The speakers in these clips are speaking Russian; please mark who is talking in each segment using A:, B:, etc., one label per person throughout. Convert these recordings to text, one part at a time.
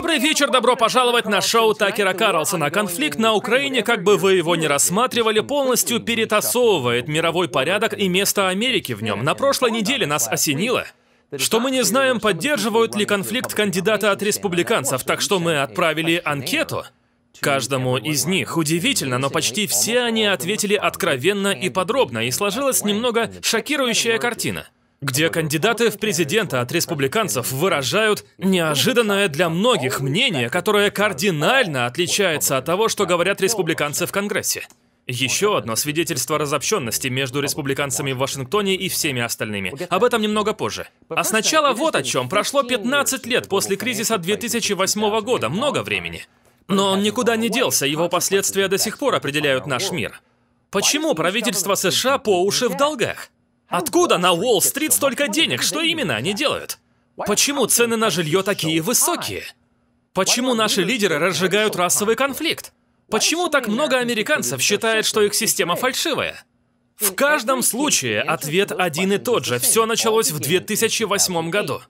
A: Добрый вечер, добро пожаловать на шоу Такера Карлсона. Конфликт на Украине, как бы вы его ни рассматривали, полностью перетасовывает мировой порядок и место Америки в нем. На прошлой неделе нас осенило что мы не знаем, поддерживают ли конфликт кандидата от республиканцев, так что мы отправили анкету каждому из них. Удивительно, но почти все они ответили откровенно и подробно, и сложилась немного шокирующая картина где кандидаты в президента от республиканцев выражают неожиданное для многих мнение, которое кардинально отличается от того, что говорят республиканцы в Конгрессе. Еще одно свидетельство разобщенности между республиканцами в Вашингтоне и всеми остальными. Об этом немного позже. А сначала вот о чем. Прошло 15 лет после кризиса 2008 года, много времени. Но он никуда не делся, его последствия до сих пор определяют наш мир. Почему правительство США по уши в долгах? Откуда на Уолл-стрит столько денег? Что именно они делают? Почему цены на жилье такие высокие? Почему наши лидеры разжигают расовый конфликт? Почему так много американцев считает, что их система фальшивая? В каждом случае ответ один и тот же. Все началось в 2008 году.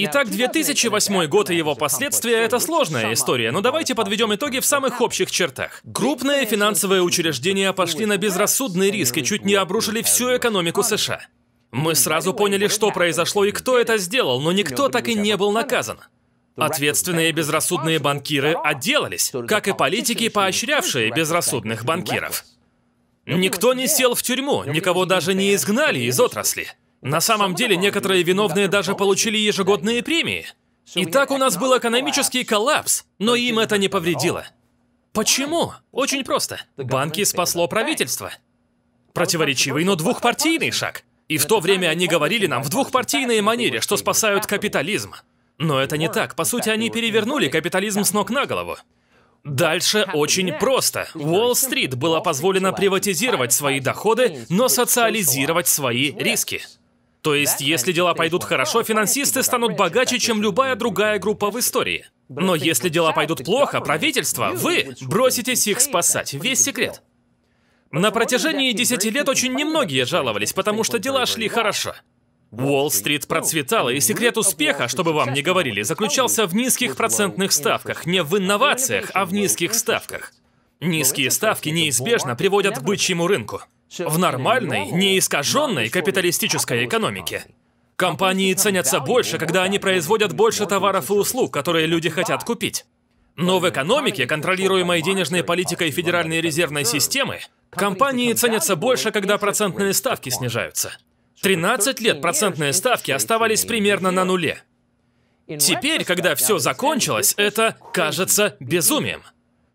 A: Итак, 2008 год и его последствия — это сложная история, но давайте подведем итоги в самых общих чертах. Крупные финансовые учреждения пошли на безрассудный риск и чуть не обрушили всю экономику США. Мы сразу поняли, что произошло и кто это сделал, но никто так и не был наказан. Ответственные безрассудные банкиры отделались, как и политики, поощрявшие безрассудных банкиров. Никто не сел в тюрьму, никого даже не изгнали из отрасли. На самом деле, некоторые виновные даже получили ежегодные премии. И так у нас был экономический коллапс, но им это не повредило. Почему? Очень просто. Банки спасло правительство. Противоречивый, но двухпартийный шаг. И в то время они говорили нам в двухпартийной манере, что спасают капитализм. Но это не так. По сути, они перевернули капитализм с ног на голову. Дальше очень просто. Уолл-стрит было позволено приватизировать свои доходы, но социализировать свои риски. То есть, если дела пойдут хорошо, финансисты станут богаче, чем любая другая группа в истории. Но если дела пойдут плохо, правительство, вы броситесь их спасать. Весь секрет. На протяжении 10 лет очень немногие жаловались, потому что дела шли хорошо. Уолл-стрит процветала, и секрет успеха, чтобы вам не говорили, заключался в низких процентных ставках, не в инновациях, а в низких ставках. Низкие ставки неизбежно приводят к бычьему рынку в нормальной, неискаженной капиталистической экономике. Компании ценятся больше, когда они производят больше товаров и услуг, которые люди хотят купить. Но в экономике, контролируемой денежной политикой Федеральной резервной системы, компании ценятся больше, когда процентные ставки снижаются. 13 лет процентные ставки оставались примерно на нуле. Теперь, когда все закончилось, это кажется безумием.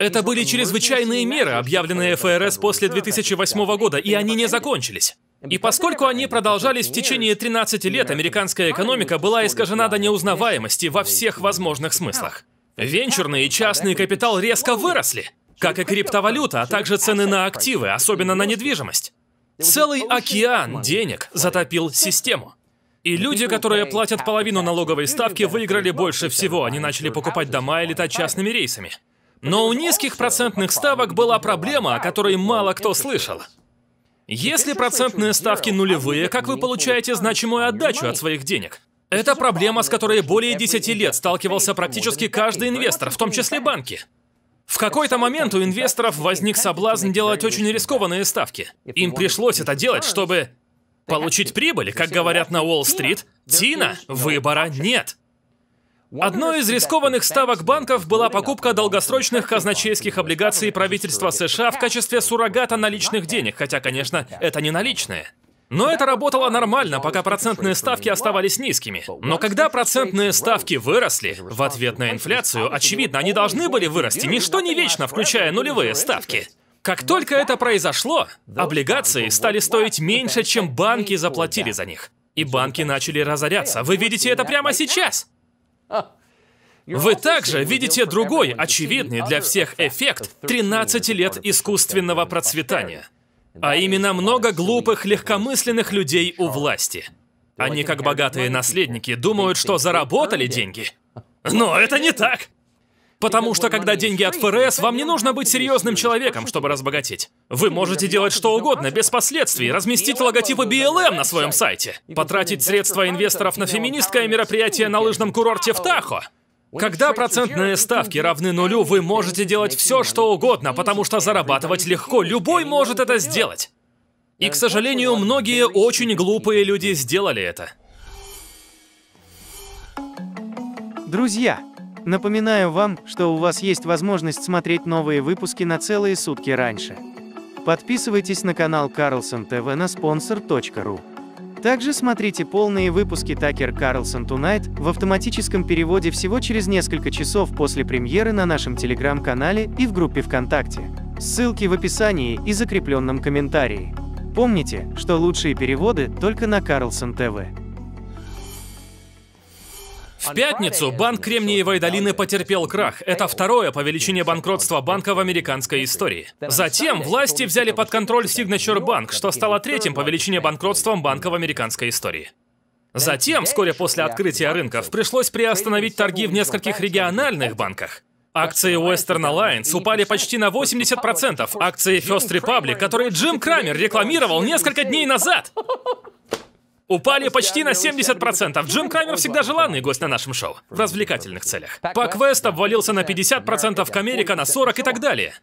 A: Это были чрезвычайные меры, объявленные ФРС после 2008 года, и они не закончились. И поскольку они продолжались в течение 13 лет, американская экономика была искажена до неузнаваемости во всех возможных смыслах. Венчурный и частный капитал резко выросли, как и криптовалюта, а также цены на активы, особенно на недвижимость. Целый океан денег затопил систему. И люди, которые платят половину налоговой ставки, выиграли больше всего. Они начали покупать дома и летать частными рейсами. Но у низких процентных ставок была проблема, о которой мало кто слышал. Если процентные ставки нулевые, как вы получаете значимую отдачу от своих денег? Это проблема, с которой более 10 лет сталкивался практически каждый инвестор, в том числе банки. В какой-то момент у инвесторов возник соблазн делать очень рискованные ставки. Им пришлось это делать, чтобы получить прибыль, как говорят на Уолл-стрит. Тина, выбора нет. Одной из рискованных ставок банков была покупка долгосрочных казначейских облигаций правительства США в качестве суррогата наличных денег, хотя, конечно, это не наличные. Но это работало нормально, пока процентные ставки оставались низкими. Но когда процентные ставки выросли, в ответ на инфляцию, очевидно, они должны были вырасти, ничто не вечно, включая нулевые ставки. Как только это произошло, облигации стали стоить меньше, чем банки заплатили за них. И банки начали разоряться. Вы видите это прямо сейчас. Вы также видите другой, очевидный для всех эффект 13 лет искусственного процветания. А именно много глупых, легкомысленных людей у власти. Они, как богатые наследники, думают, что заработали деньги. Но это не так! Потому что, когда деньги от ФРС, вам не нужно быть серьезным человеком, чтобы разбогатеть. Вы можете делать что угодно, без последствий, разместить логотипы BLM на своем сайте, потратить средства инвесторов на феминистское мероприятие на лыжном курорте в Тахо. Когда процентные ставки равны нулю, вы можете делать все, что угодно, потому что зарабатывать легко, любой может это сделать. И, к сожалению, многие очень глупые люди сделали это. Друзья, Напоминаю вам, что у вас есть возможность смотреть новые выпуски на целые сутки раньше. Подписывайтесь на канал Карлсон ТВ на sponsor.ru. Также смотрите полные выпуски Такер Карлсон Тунайт в автоматическом переводе всего через несколько часов после премьеры на нашем телеграм-канале и в группе ВКонтакте. Ссылки в описании и закрепленном комментарии. Помните, что лучшие переводы только на Карлсон ТВ. В пятницу банк Кремниевой долины потерпел крах. Это второе по величине банкротства банка в американской истории. Затем власти взяли под контроль Signature Bank, что стало третьим по величине банкротством банка в американской истории. Затем, вскоре после открытия рынков, пришлось приостановить торги в нескольких региональных банках. Акции Western Alliance упали почти на 80%, акции First Republic, которые Джим Крамер рекламировал несколько дней назад. Упали почти на 70%. Джим Крамер всегда желанный гость на нашем шоу. В развлекательных целях. Паквест обвалился на 50%, Камерика на 40% и так далее.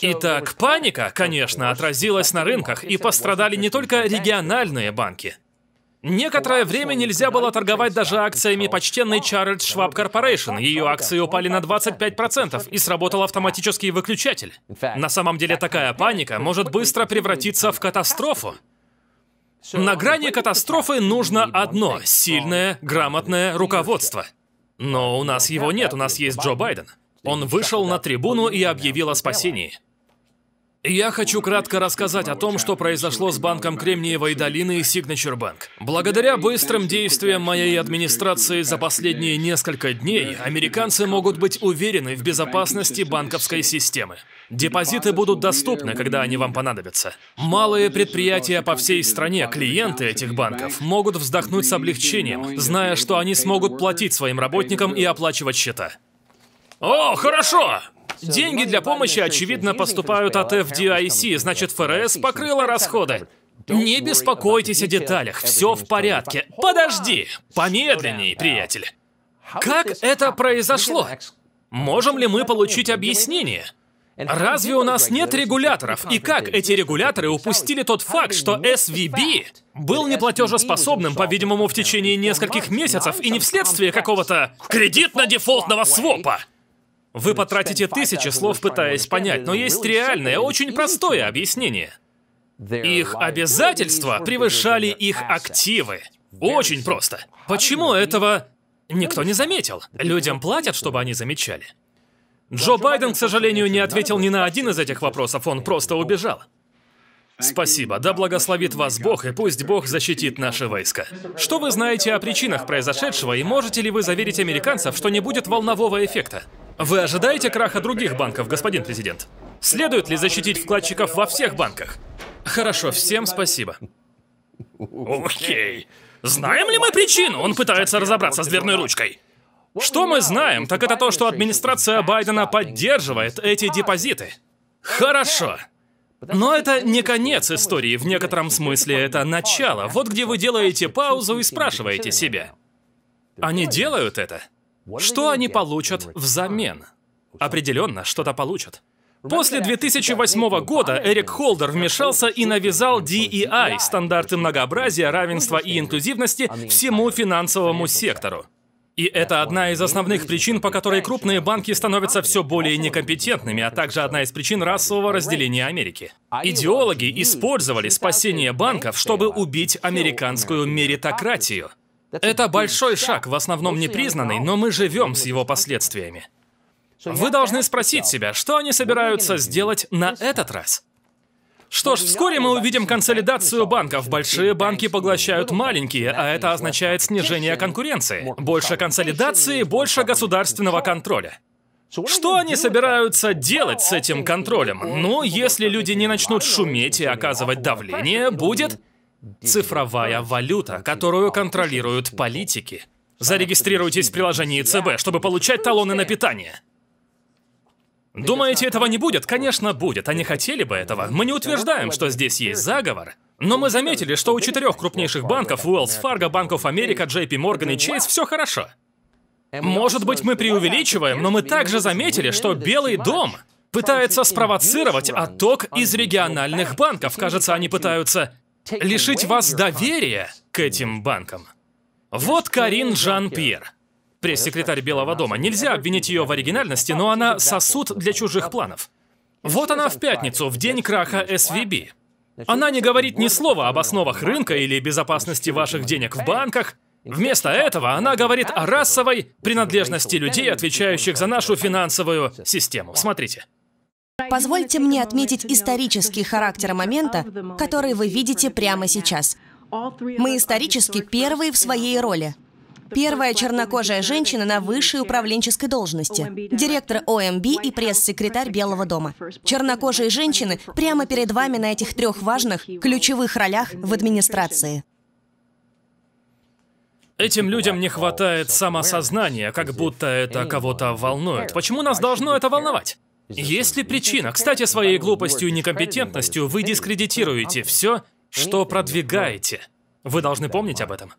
A: Итак, паника, конечно, отразилась на рынках, и пострадали не только региональные банки. Некоторое время нельзя было торговать даже акциями почтенной Charles Schwab Corporation. Ее акции упали на 25%, и сработал автоматический выключатель. На самом деле такая паника может быстро превратиться в катастрофу. На грани катастрофы нужно одно – сильное, грамотное руководство. Но у нас его нет, у нас есть Джо Байден. Он вышел на трибуну и объявил о спасении. Я хочу кратко рассказать о том, что произошло с банком Кремниевой долины и Signature Bank. Благодаря быстрым действиям моей администрации за последние несколько дней, американцы могут быть уверены в безопасности банковской системы. Депозиты будут доступны, когда они вам понадобятся. Малые предприятия по всей стране, клиенты этих банков, могут вздохнуть с облегчением, зная, что они смогут платить своим работникам и оплачивать счета. О, хорошо! Деньги для помощи, очевидно, поступают от FDIC, значит, ФРС покрыла расходы. Не беспокойтесь о деталях, все в порядке. Подожди, помедленнее, приятель. Как это произошло? Можем ли мы получить объяснение? Разве у нас нет регуляторов? И как эти регуляторы упустили тот факт, что SVB был неплатежеспособным, по-видимому, в течение нескольких месяцев и не вследствие какого-то кредитно-дефолтного свопа? Вы потратите тысячи слов, пытаясь понять, но есть реальное, очень простое объяснение. Их обязательства превышали их активы. Очень просто. Почему этого никто не заметил? Людям платят, чтобы они замечали. Джо Байден, к сожалению, не ответил ни на один из этих вопросов, он просто убежал. Спасибо, да благословит вас Бог, и пусть Бог защитит наши войска. Что вы знаете о причинах произошедшего, и можете ли вы заверить американцев, что не будет волнового эффекта? Вы ожидаете краха других банков, господин президент? Следует ли защитить вкладчиков во всех банках? Хорошо, всем спасибо. Окей. Знаем ли мы причину? Он пытается разобраться с дверной ручкой. Что мы знаем, так это то, что администрация Байдена поддерживает эти депозиты. Хорошо. Но это не конец истории, в некотором смысле это начало. Вот где вы делаете паузу и спрашиваете себя. Они делают это? Что они получат взамен? Определенно, что-то получат. После 2008 года Эрик Холдер вмешался и навязал DEI, стандарты многообразия, равенства и инклюзивности, всему финансовому сектору. И это одна из основных причин, по которой крупные банки становятся все более некомпетентными, а также одна из причин расового разделения Америки. Идеологи использовали спасение банков, чтобы убить американскую меритократию. Это большой шаг, в основном непризнанный, но мы живем с его последствиями. Вы должны спросить себя, что они собираются сделать на этот раз? Что ж, вскоре мы увидим консолидацию банков. Большие банки поглощают маленькие, а это означает снижение конкуренции. Больше консолидации, больше государственного контроля. Что они собираются делать с этим контролем? Ну, если люди не начнут шуметь и оказывать давление, будет Цифровая валюта, которую контролируют политики. Зарегистрируйтесь в приложении ЦБ, чтобы получать талоны на питание. Думаете, этого не будет? Конечно, будет. Они хотели бы этого. Мы не утверждаем, что здесь есть заговор. Но мы заметили, что у четырех крупнейших банков, Уэллс Fargo, Банк оф Америка, JP Morgan и Chase, все хорошо. Может быть, мы преувеличиваем, но мы также заметили, что Белый дом пытается спровоцировать отток из региональных банков. Кажется, они пытаются лишить вас доверия к этим банкам. Вот Карин Жан-Пьер, пресс-секретарь Белого дома. Нельзя обвинить ее в оригинальности, но она сосуд для чужих планов. Вот она в пятницу, в день краха СВБ. Она не говорит ни слова об основах рынка или безопасности ваших денег в банках. Вместо этого она говорит о расовой принадлежности людей, отвечающих за нашу финансовую систему. Смотрите. Позвольте мне отметить исторический характер момента, который вы видите прямо сейчас. Мы исторически первые в своей роли. Первая чернокожая женщина на высшей управленческой должности. Директор ОМБ и пресс-секретарь Белого дома. Чернокожие женщины прямо перед вами на этих трех важных, ключевых ролях в администрации. Этим людям не хватает самосознания, как будто это кого-то волнует. Почему нас должно это волновать? Есть ли причина? Кстати, своей глупостью и некомпетентностью вы дискредитируете все, что продвигаете. Вы должны помнить об этом.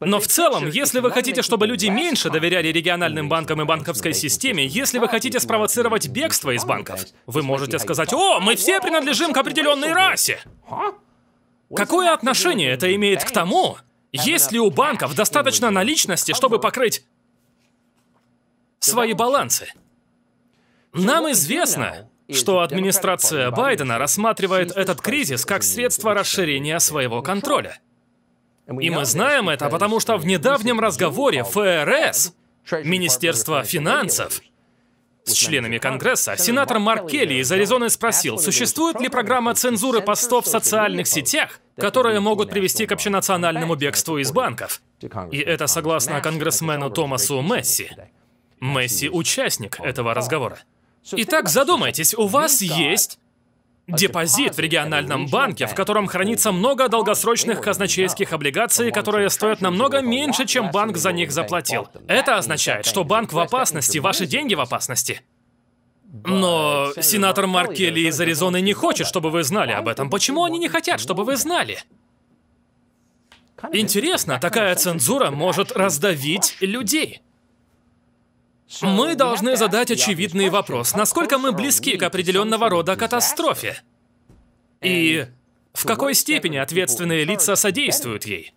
A: Но в целом, если вы хотите, чтобы люди меньше доверяли региональным банкам и банковской системе, если вы хотите спровоцировать бегство из банков, вы можете сказать, «О, мы все принадлежим к определенной расе!» Какое отношение это имеет к тому, есть ли у банков достаточно наличности, чтобы покрыть свои балансы? Нам известно, что администрация Байдена рассматривает этот кризис как средство расширения своего контроля. И мы знаем это, потому что в недавнем разговоре ФРС, Министерство финансов, с членами Конгресса, сенатор Марк Келли из Аризоны спросил, существует ли программа цензуры постов в социальных сетях, которые могут привести к общенациональному бегству из банков. И это согласно конгрессмену Томасу Месси. Месси — участник этого разговора. Итак, задумайтесь, у вас есть а депозит в региональном банке, в котором хранится много долгосрочных казначейских облигаций, которые стоят намного меньше, чем банк за них заплатил. Это означает, что банк в опасности, ваши деньги в опасности. Но сенатор Марк Келли из Аризоны не хочет, чтобы вы знали об этом. Почему они не хотят, чтобы вы знали? Интересно, такая цензура может раздавить людей. Мы должны задать очевидный вопрос. Насколько мы близки к определенного рода катастрофе? И в какой степени ответственные лица содействуют ей?